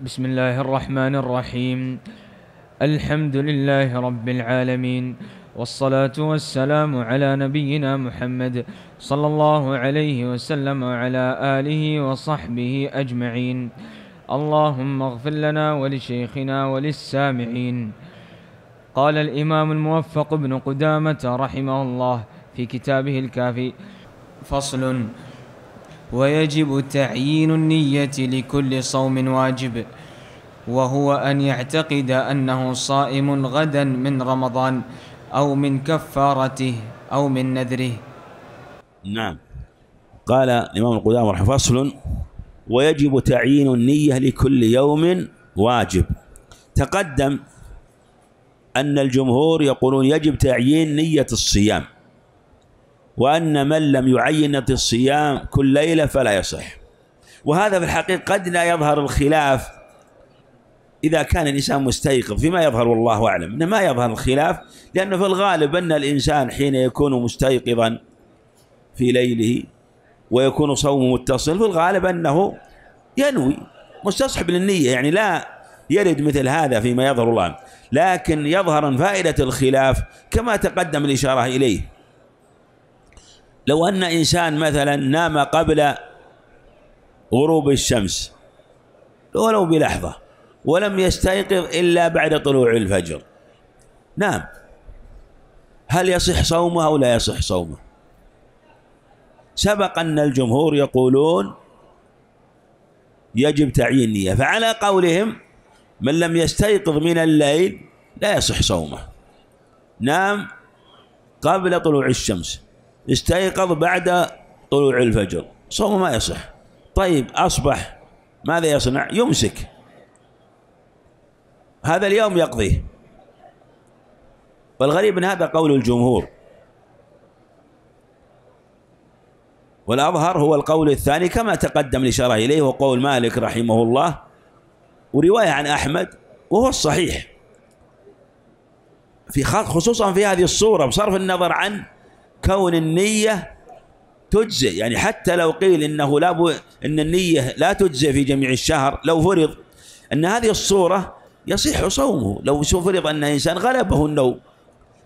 بسم الله الرحمن الرحيم الحمد لله رب العالمين والصلاة والسلام على نبينا محمد صلى الله عليه وسلم وعلى آله وصحبه أجمعين اللهم اغفر لنا ولشيخنا وللسامعين قال الإمام الموفق بن قدامة رحمه الله في كتابه الكافي فصل ويجب تعيين النية لكل صوم واجب وهو أن يعتقد أنه صائم غدا من رمضان أو من كفارته أو من نذره نعم قال الإمام القدامى رحمه فصل ويجب تعيين النية لكل يوم واجب تقدم أن الجمهور يقولون يجب تعيين نية الصيام وأن من لم يعين الصيام كل ليلة فلا يصح وهذا في الحقيقة قد لا يظهر الخلاف إذا كان الإنسان مستيقظ فيما يظهر والله أعلم إنه ما يظهر الخلاف لأنه في الغالب أن الإنسان حين يكون مستيقظا في ليله ويكون صومه متصل في الغالب أنه ينوي مستصحب للنية يعني لا يرد مثل هذا فيما يظهر الله لكن يظهر فائدة الخلاف كما تقدم الإشارة إليه لو أن إنسان مثلا نام قبل غروب الشمس ولو بلحظة ولم يستيقظ إلا بعد طلوع الفجر نام هل يصح صومه أو لا يصح صومه سبق أن الجمهور يقولون يجب تعيين نية فعلى قولهم من لم يستيقظ من الليل لا يصح صومه نام قبل طلوع الشمس استيقظ بعد طلوع الفجر صومه ما يصح طيب أصبح ماذا يصنع يمسك هذا اليوم يقضيه والغريب من هذا قول الجمهور والأظهر هو القول الثاني كما تقدم الإشارة إليه وقول مالك رحمه الله ورواية عن أحمد وهو الصحيح في خصوصا في هذه الصورة بصرف النظر عن كون النية تجزئ يعني حتى لو قيل انه لا ان النية لا تجزئ في جميع الشهر لو فرض ان هذه الصورة يصح صومه لو فرض ان انسان غلبه النوم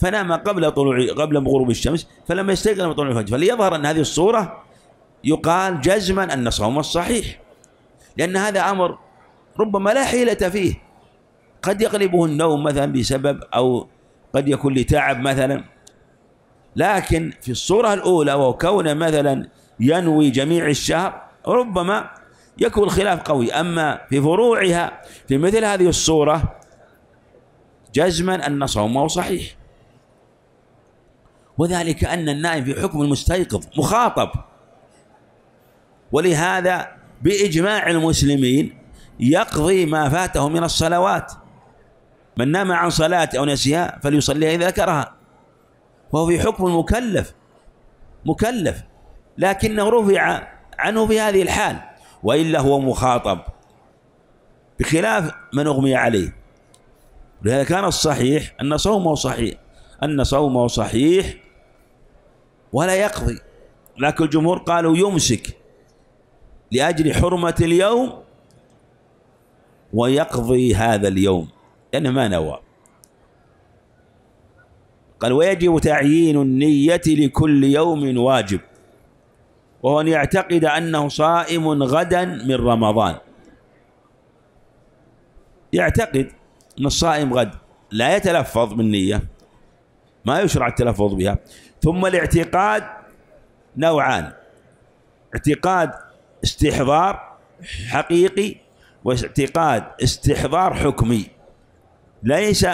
فنام قبل طلوع قبل غروب الشمس فلما يستيقظ من طلوع الفجر فليظهر ان هذه الصورة يقال جزما ان صومه صحيح لان هذا امر ربما لا حيلة فيه قد يغلبه النوم مثلا بسبب او قد يكون لتعب مثلا لكن في الصورة الأولى وكون مثلا ينوي جميع الشهر ربما يكون الخلاف قوي أما في فروعها في مثل هذه الصورة جزما أن صومه صحيح وذلك أن النائم في حكم المستيقظ مخاطب ولهذا بإجماع المسلمين يقضي ما فاته من الصلوات من نام عن صلاة أو نسيها فليصليها إذا ذكرها وهو في حكم المكلف مكلف لكنه رفع عنه في هذه الحال وإلا هو مخاطب بخلاف من أغمي عليه لهذا كان الصحيح أن صومه صحيح أن صومه صحيح ولا يقضي لكن الجمهور قالوا يمسك لأجل حرمة اليوم ويقضي هذا اليوم لأنه يعني ما نوى قال ويجب تعيين النية لكل يوم واجب وهو أن يعتقد أنه صائم غدا من رمضان يعتقد أن الصائم غد لا يتلفظ بالنية ما يشرع التلفظ بها ثم الاعتقاد نوعان اعتقاد استحضار حقيقي واعتقاد استحضار حكمي ليس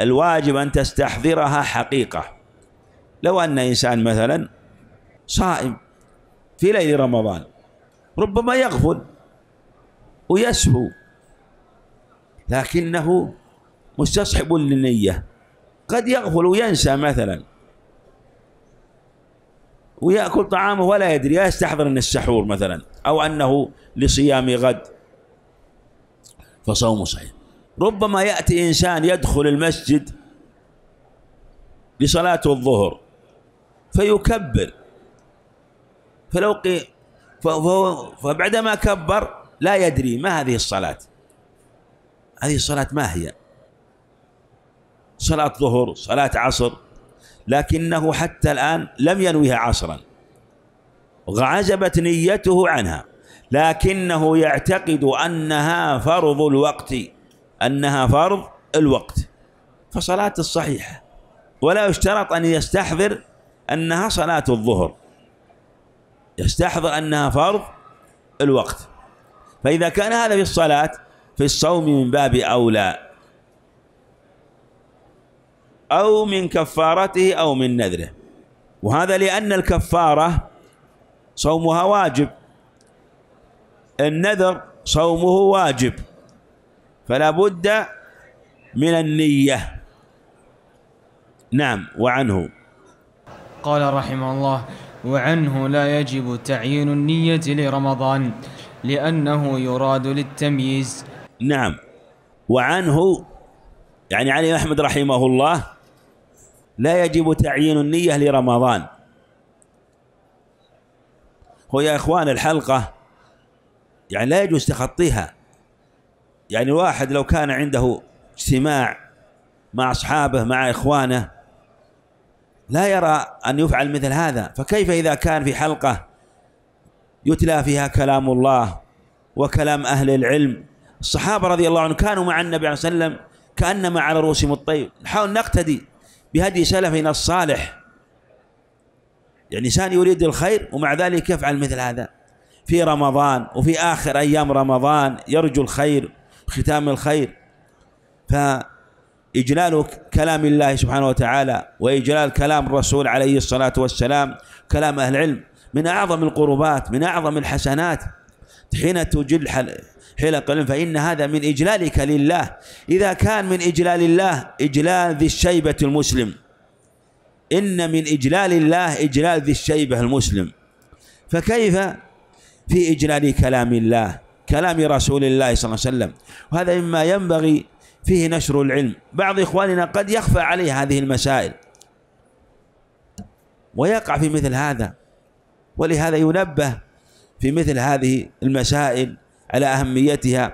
الواجب أن تستحضرها حقيقة لو أن إنسان مثلا صائم في ليل رمضان ربما يغفل ويسهو لكنه مستصحب للنية قد يغفل وينسى مثلا ويأكل طعامه ولا يدري يستحضر أن السحور مثلا أو أنه لصيام غد فصوم صحيح ربما يأتي إنسان يدخل المسجد لصلاة الظهر فيكبر فلو قي فهو فبعدما كبر لا يدري ما هذه الصلاة هذه الصلاة ما هي صلاة ظهر صلاة عصر لكنه حتى الآن لم ينويها عصرا غعزبت نيته عنها لكنه يعتقد أنها فرض الوقت أنها فرض الوقت فصلاة الصحيحة ولا يشترط أن يستحضر أنها صلاة الظهر يستحضر أنها فرض الوقت فإذا كان هذا في الصلاة في الصوم من باب أولى أو من كفارته أو من نذره وهذا لأن الكفارة صومها واجب النذر صومه واجب فلا بد من النية نعم وعنه قال رحمه الله وعنه لا يجب تعيين النية لرمضان لأنه يراد للتمييز نعم وعنه يعني علي أحمد رحمه الله لا يجب تعيين النية لرمضان هو يا إخوان الحلقة يعني لا يجوز تخطيها يعني الواحد لو كان عنده اجتماع مع أصحابه مع إخوانه لا يرى أن يفعل مثل هذا فكيف إذا كان في حلقة يتلى فيها كلام الله وكلام أهل العلم الصحابة رضي الله عنهم كانوا مع النبي عليه وسلم كأنما على رؤوسهم الطيب نحاول نقتدي بهدي سلفنا الصالح يعني إنسان يريد الخير ومع ذلك يفعل مثل هذا في رمضان وفي آخر أيام رمضان يرجو الخير ختام الخير فإجلال كلام الله سبحانه وتعالى وإجلال كلام الرسول عليه الصلاة والسلام كلام أهل العلم من أعظم القربات من أعظم الحسنات حين تجل حلق العلم فإن هذا من إجلالك لله إذا كان من إجلال الله إجلال ذي الشيبة المسلم إن من إجلال الله إجلال ذي الشيبة المسلم فكيف في إجلال كلام الله كلام رسول الله صلى الله عليه وسلم وهذا مما ينبغي فيه نشر العلم بعض إخواننا قد يخفى عليه هذه المسائل ويقع في مثل هذا ولهذا ينبه في مثل هذه المسائل على أهميتها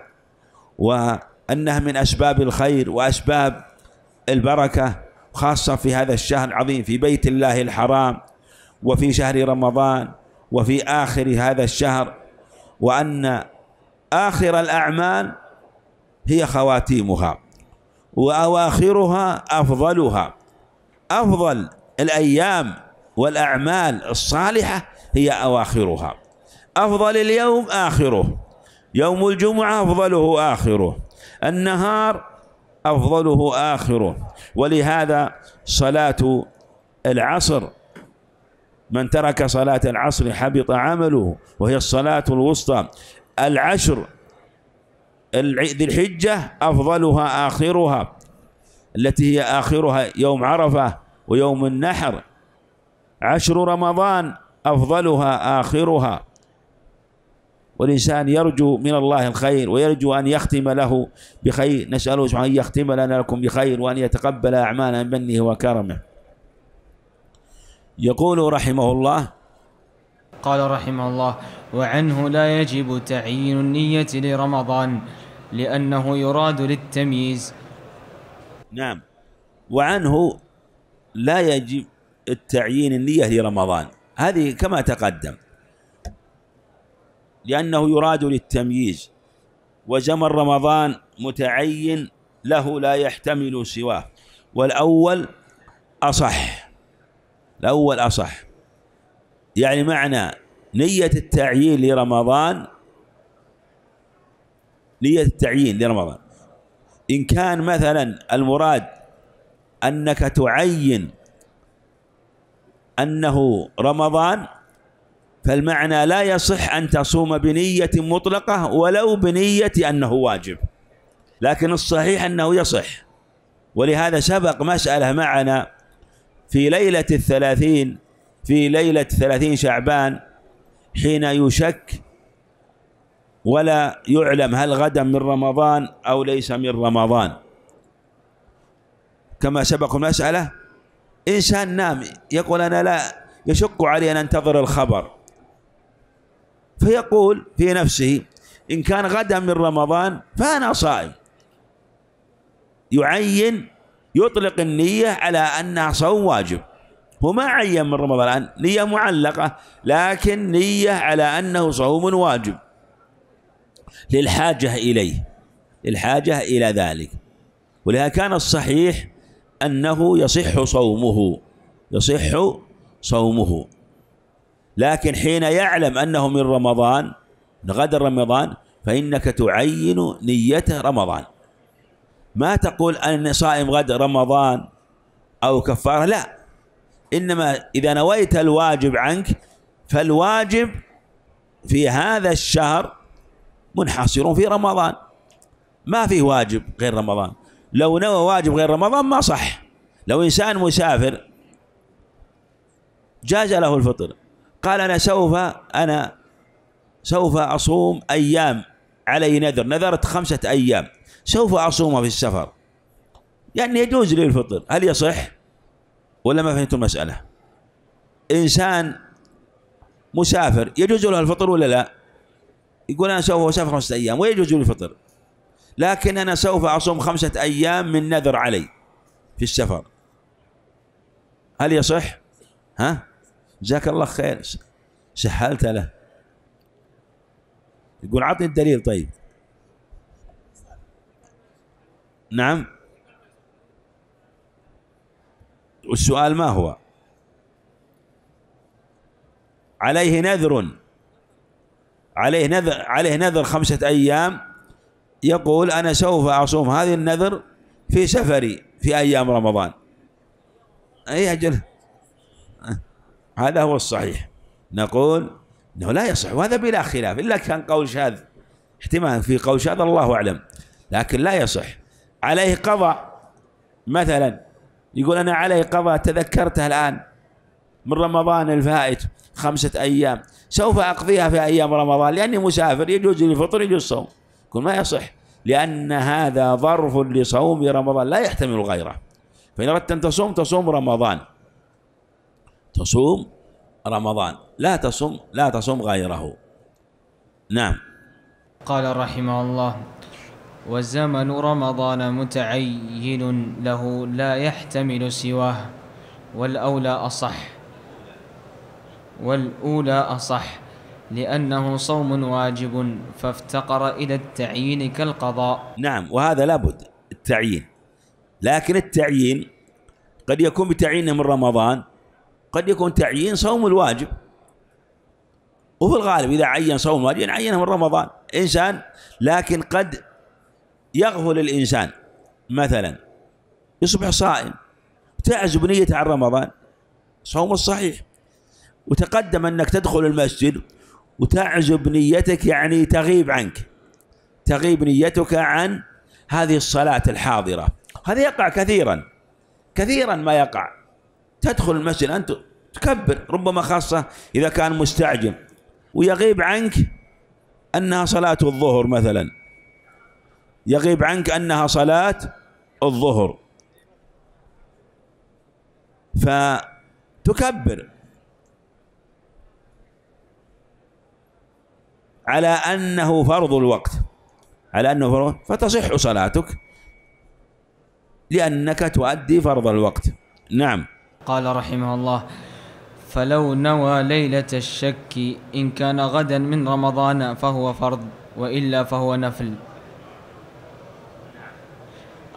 وأنها من أسباب الخير وأسباب البركة خاصة في هذا الشهر العظيم في بيت الله الحرام وفي شهر رمضان وفي آخر هذا الشهر وأن آخر الأعمال هي خواتيمها وأواخرها أفضلها أفضل الأيام والأعمال الصالحة هي أواخرها أفضل اليوم آخره يوم الجمعة أفضله آخره النهار أفضله آخره ولهذا صلاة العصر من ترك صلاة العصر حبط عمله وهي الصلاة الوسطى العشر ذي الحجة أفضلها آخرها التي هي آخرها يوم عرفة ويوم النحر عشر رمضان أفضلها آخرها والإنسان يرجو من الله الخير ويرجو أن يختم له بخير نسأله سبحانه أن يختم لنا لكم بخير وأن يتقبل أعمالنا منه وكرمه يقول رحمه الله قال رحمه الله وعنه لا يجب تعيين النية لرمضان لأنه يراد للتمييز نعم وعنه لا يجب التعيين النية لرمضان هذه كما تقدم لأنه يراد للتمييز وزمن رمضان متعين له لا يحتمل سواه والأول أصح الأول أصح يعني معنى نية التعيين لرمضان نية التعيين لرمضان إن كان مثلا المراد أنك تعين أنه رمضان فالمعنى لا يصح أن تصوم بنية مطلقة ولو بنية أنه واجب لكن الصحيح أنه يصح ولهذا سبق مسألة معنا في ليلة الثلاثين في ليلة ثلاثين شعبان حين يشك ولا يعلم هل غدا من رمضان أو ليس من رمضان كما سبق المسألة إنسان نام يقول أنا لا يشق علي أن أنتظر الخبر فيقول في نفسه إن كان غدا من رمضان فأنا صائم يعين يطلق النية على أنها صوم واجب وما عين من رمضان نية معلقة لكن نية على أنه صوم واجب للحاجة إليه للحاجة إلى ذلك ولهذا كان الصحيح أنه يصح صومه يصح صومه لكن حين يعلم أنه من رمضان غد رمضان فإنك تعين نيته رمضان ما تقول أني صائم غد رمضان أو كفارة لا إنما إذا نويت الواجب عنك فالواجب في هذا الشهر منحصر في رمضان ما في واجب غير رمضان لو نوى واجب غير رمضان ما صح لو إنسان مسافر جاز له الفطر قال أنا سوف أنا سوف أصوم أيام علي نذر نذرت خمسة أيام سوف أصوم في السفر يعني يجوز لي الفطر هل يصح؟ ولا ما فهمتوا المسألة إنسان مسافر يجوز له الفطر ولا لا يقول أنا سوف أسافر خمسة أيام ويجوز له الفطر لكن أنا سوف أصوم خمسة أيام من نذر علي في السفر هل يصح ها جزاك الله خير سهلت له يقول عطني الدليل طيب نعم والسؤال ما هو عليه نذر عليه نذر عليه نذر خمسة أيام يقول أنا سوف أصوم هذه النذر في سفري في أيام رمضان أي أجل هذا هو الصحيح نقول أنه لا يصح وهذا بلا خلاف إلا كان قول شاذ احتمال في قول شاذ الله أعلم لكن لا يصح عليه قضاء مثلا يقول أنا علي قضاء تذكرتها الآن من رمضان الفائت خمسة أيام سوف أقضيها في أيام رمضان لأني مسافر يجوز الفطر يجوز الصوم يقول ما يصح لأن هذا ظرف لصوم رمضان لا يحتمل غيره فإن أردت أن تصوم تصوم رمضان تصوم رمضان لا تصوم لا تصوم غيره نعم قال رحمه الله وزمن رمضان متعين له لا يحتمل سواه والأولى أصح والأولى أصح لأنه صوم واجب فافتقر إلى التعيين كالقضاء نعم وهذا لابد التعيين لكن التعيين قد يكون بتعيين من رمضان قد يكون تعيين صوم الواجب وفي الغالب إذا عين صوم واجب يعني عينه من رمضان إنسان لكن قد يغفل الإنسان مثلا يصبح صائم تعزب نية عن رمضان صوم الصحيح وتقدم أنك تدخل المسجد وتعزب نيتك يعني تغيب عنك تغيب نيتك عن هذه الصلاة الحاضرة هذا يقع كثيرا كثيرا ما يقع تدخل المسجد أنت تكبر ربما خاصة إذا كان مستعجل ويغيب عنك أنها صلاة الظهر مثلا يغيب عنك أنها صلاة الظهر فتكبر على أنه فرض الوقت على أنه فرض فتصح صلاتك لأنك تؤدي فرض الوقت نعم قال رحمه الله فلو نوى ليلة الشك إن كان غدا من رمضان فهو فرض وإلا فهو نفل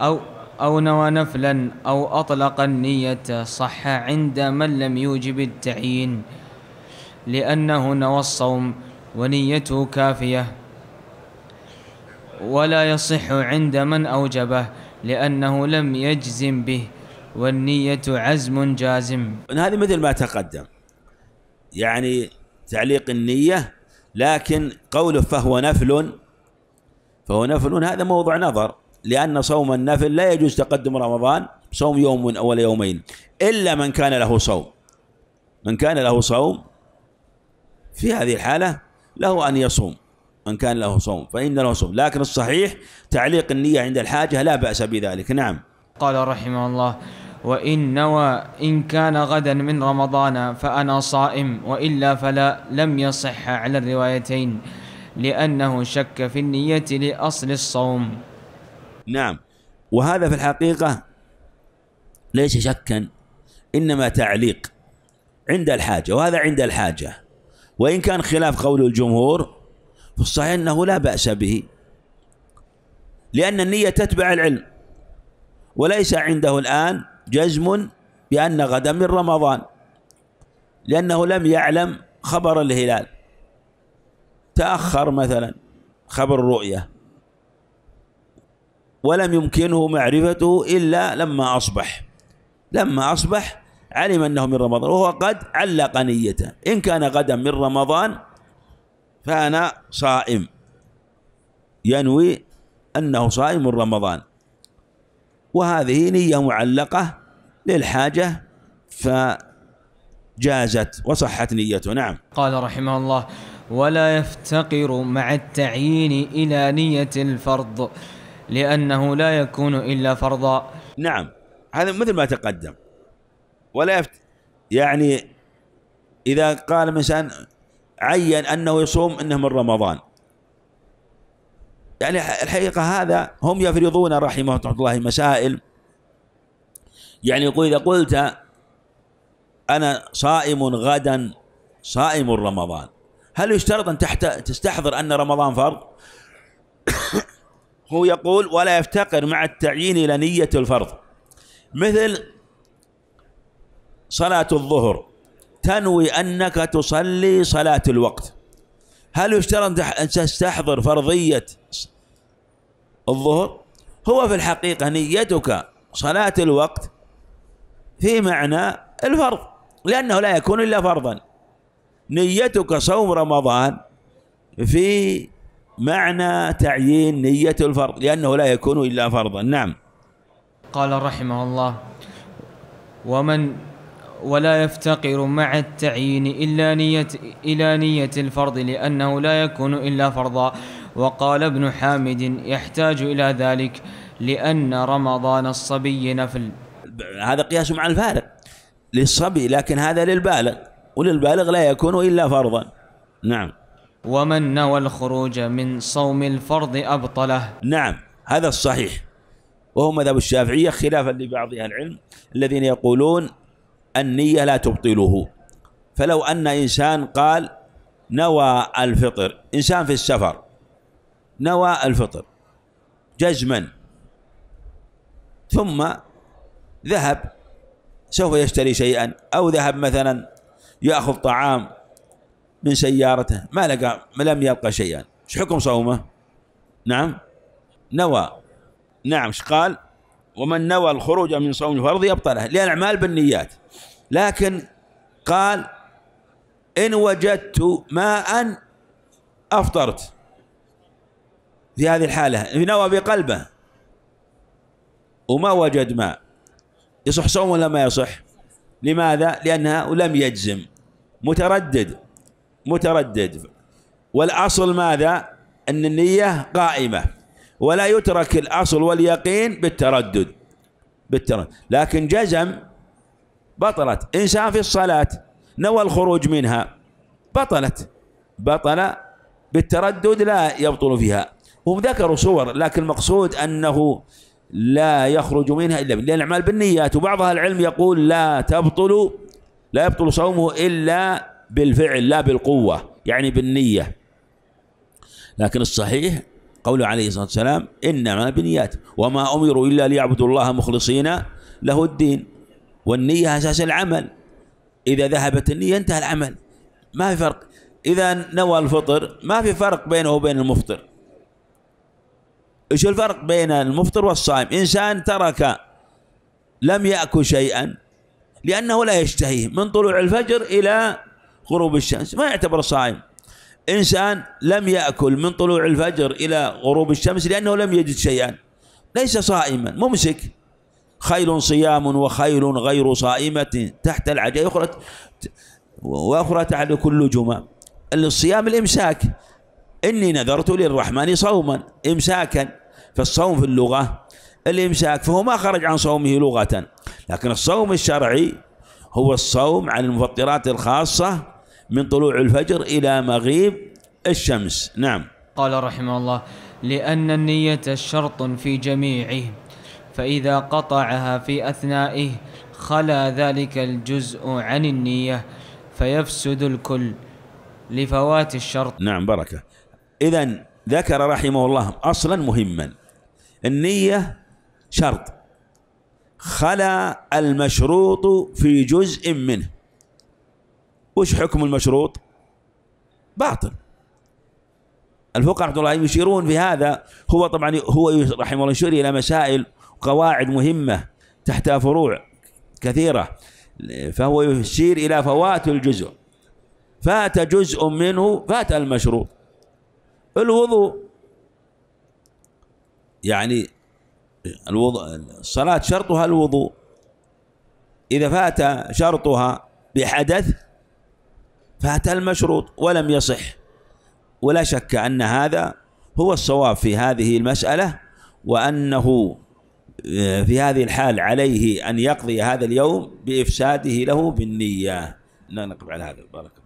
أو أو نوى نفلا أو أطلق النية صح عند من لم يوجب التعيين لأنه نوى الصوم ونيته كافية ولا يصح عند من أوجبه لأنه لم يجزم به والنية عزم جازم هذه مثل ما تقدم يعني تعليق النية لكن قوله فهو نفل فهو نفل هذا موضع نظر لأن صوم النفل لا يجوز تقدم رمضان صوم يوم أول يومين إلا من كان له صوم من كان له صوم في هذه الحالة له أن يصوم من كان له صوم فإن له صوم لكن الصحيح تعليق النية عند الحاجة لا بأس بذلك نعم قال رحمه الله وإن نوى إن كان غدا من رمضان فأنا صائم وإلا فلا لم يصح على الروايتين لأنه شك في النية لأصل الصوم نعم وهذا في الحقيقة ليس شكا إنما تعليق عند الحاجة وهذا عند الحاجة وإن كان خلاف قول الجمهور فالصحيح أنه لا بأس به لأن النية تتبع العلم وليس عنده الآن جزم بأن غدا من رمضان لأنه لم يعلم خبر الهلال تأخر مثلا خبر الرؤية ولم يمكنه معرفته إلا لما أصبح لما أصبح علم أنه من رمضان وهو قد علق نيته إن كان غدا من رمضان فأنا صائم ينوي أنه صائم من رمضان وهذه نية معلقة للحاجة فجازت وصحت نيته نعم قال رحمه الله ولا يفتقر مع التعيين إلى نية الفرض لأنه لا يكون إلا فرضا نعم هذا مثل ما تقدم ولا يفت... يعني إذا قال مثلا عين أنه يصوم أنه من رمضان يعني الحقيقة هذا هم يفرضون رحمه الله مسائل يعني يقول إذا قلت أنا صائم غدا صائم رمضان هل يشترط أن تحت تستحضر أن رمضان فرض هو يقول ولا يفتقر مع التعيين إلى نية الفرض مثل صلاة الظهر تنوي أنك تصلي صلاة الوقت هل يشترط أن تستحضر فرضية الظهر هو في الحقيقة نيتك صلاة الوقت في معنى الفرض لأنه لا يكون إلا فرضا نيتك صوم رمضان في معنى تعيين نية الفرض لأنه لا يكون إلا فرضا نعم قال رحمه الله ومن ولا يفتقر مع التعيين إلا نية إلى نية الفرض لأنه لا يكون إلا فرضا وقال ابن حامد يحتاج إلى ذلك لأن رمضان الصبي نفل هذا قياس مع الفارق للصبي لكن هذا للبالغ وللبالغ لا يكون إلا فرضا نعم ومن نوى الخروج من صوم الفرض أبطله نعم هذا الصحيح وهو مذهب الشافعية خلافا لبعض أهل العلم الذين يقولون النية لا تبطله فلو أن إنسان قال نوى الفطر إنسان في السفر نوى الفطر جزما ثم ذهب سوف يشتري شيئا أو ذهب مثلا يأخذ طعام من سيارته ما لقى لم يلقى شيئا ايش حكم صومه نعم نوى نعم ايش قال ومن نوى الخروج من صوم الفرض يبطله لأن الأعمال بالنيات لكن قال إن وجدت ماء أفطرت في هذه الحالة نوى بقلبه وما وجد ماء يصح صوم ولا ما يصح لماذا؟ لأنها لم يجزم متردد متردد والأصل ماذا أن النية قائمة ولا يترك الأصل واليقين بالتردد بالتردد لكن جزم بطلت إنسان في الصلاة نوى الخروج منها بطلت بطل بالتردد لا يبطل فيها هم ذكروا صور لكن المقصود أنه لا يخرج منها إلا لأن الأعمال بالنيات وبعض أهل العلم يقول لا تبطل لا يبطل صومه إلا بالفعل لا بالقوة يعني بالنية لكن الصحيح قوله عليه الصلاة والسلام إنما بنيات وما أمروا إلا ليعبدوا الله مخلصين له الدين والنية أساس العمل إذا ذهبت النية انتهى العمل ما في فرق إذا نوى الفطر ما في فرق بينه وبين المفطر إيش الفرق بين المفطر والصائم إنسان ترك لم يأكل شيئا لأنه لا يشتهيه من طلوع الفجر إلى غروب الشمس ما يعتبر صائم إنسان لم يأكل من طلوع الفجر إلى غروب الشمس لأنه لم يجد شيئا ليس صائما ممسك خيل صيام وخيل غير صائمة تحت العجاء اخرى وأخرى تعد كل جمع الصيام الإمساك إني نذرت للرحمن صوما إمساكا فالصوم في اللغة الإمساك فهو ما خرج عن صومه لغة لكن الصوم الشرعي هو الصوم عن المفطرات الخاصة من طلوع الفجر إلى مغيب الشمس نعم قال رحمه الله لأن النية شرط في جميعه فإذا قطعها في أثنائه خلا ذلك الجزء عن النية فيفسد الكل لفوات الشرط نعم بركة إذا ذكر رحمه الله أصلا مهما النية شرط خلا المشروط في جزء منه وش حكم المشروط باطل الفقهاء رحمه الله يشيرون في هذا هو طبعا هو رحمه الله يشير الى مسائل قواعد مهمه تحتها فروع كثيره فهو يشير الى فوات الجزء فات جزء منه فات المشروط الوضوء يعني الوضوء الصلاه شرطها الوضوء اذا فات شرطها بحدث فأتى المشروط ولم يصح ولا شك أن هذا هو الصواب في هذه المسألة وأنه آه، في هذه الحال عليه أن يقضي هذا اليوم بإفساده له بالنية نقف على هذا بارك